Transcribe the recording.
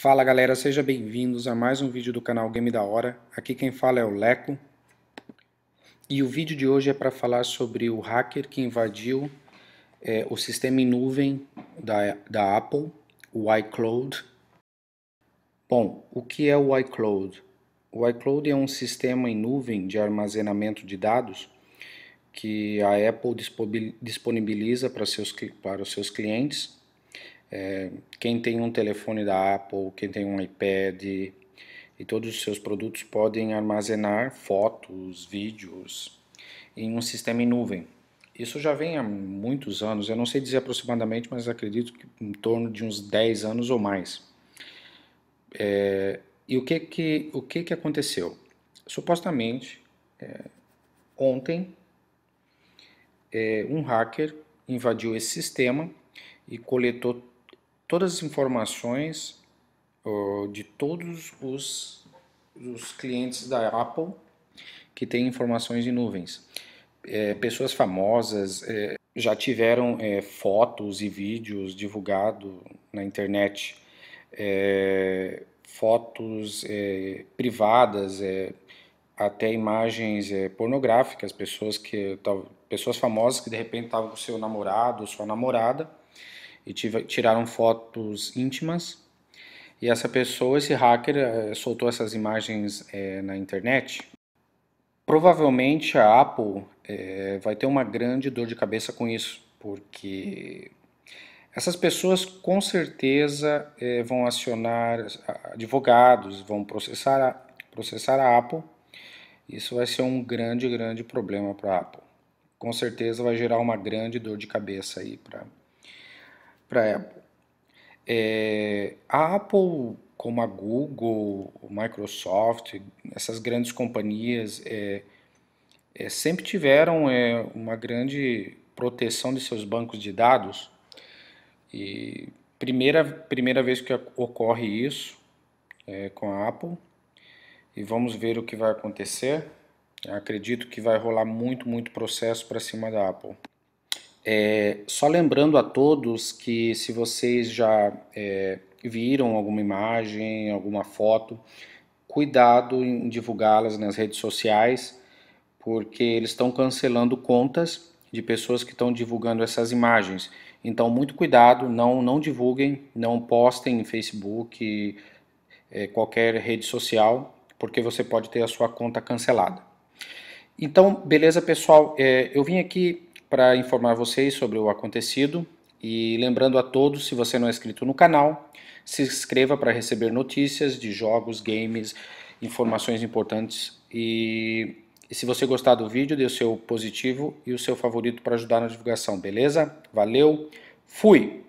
Fala galera, sejam bem-vindos a mais um vídeo do canal Game da Hora. Aqui quem fala é o Leco. E o vídeo de hoje é para falar sobre o hacker que invadiu é, o sistema em nuvem da, da Apple, o iCloud. Bom, o que é o iCloud? O iCloud é um sistema em nuvem de armazenamento de dados que a Apple disponibiliza para, seus, para os seus clientes é, quem tem um telefone da Apple, quem tem um iPad e todos os seus produtos podem armazenar fotos, vídeos em um sistema em nuvem. Isso já vem há muitos anos, eu não sei dizer aproximadamente, mas acredito que em torno de uns 10 anos ou mais. É, e o que que, o que que aconteceu? Supostamente, é, ontem, é, um hacker invadiu esse sistema e coletou todas as informações de todos os, os clientes da Apple que têm informações em nuvens. É, pessoas famosas é, já tiveram é, fotos e vídeos divulgados na internet, é, fotos é, privadas, é, até imagens pornográficas, pessoas que pessoas famosas que de repente estavam com seu namorado, sua namorada e tiraram fotos íntimas. E essa pessoa, esse hacker, eh, soltou essas imagens é, na internet. Provavelmente a Apple é, vai ter uma grande dor de cabeça com isso, porque essas pessoas com certeza é, vão acionar advogados, vão processar a, processar a Apple. Isso vai ser um grande, grande problema para a Apple. Com certeza vai gerar uma grande dor de cabeça aí para para a Apple. É, a Apple, como a Google, Microsoft, essas grandes companhias, é, é, sempre tiveram é, uma grande proteção de seus bancos de dados. E primeira, primeira vez que ocorre isso é, com a Apple. E vamos ver o que vai acontecer. Eu acredito que vai rolar muito, muito processo para cima da Apple. É, só lembrando a todos que se vocês já é, viram alguma imagem, alguma foto, cuidado em divulgá-las nas redes sociais, porque eles estão cancelando contas de pessoas que estão divulgando essas imagens. Então, muito cuidado, não, não divulguem, não postem em Facebook, é, qualquer rede social, porque você pode ter a sua conta cancelada. Então, beleza, pessoal, é, eu vim aqui para informar vocês sobre o acontecido. E lembrando a todos, se você não é inscrito no canal, se inscreva para receber notícias de jogos, games, informações importantes. E, e se você gostar do vídeo, dê o seu positivo e o seu favorito para ajudar na divulgação, beleza? Valeu, fui!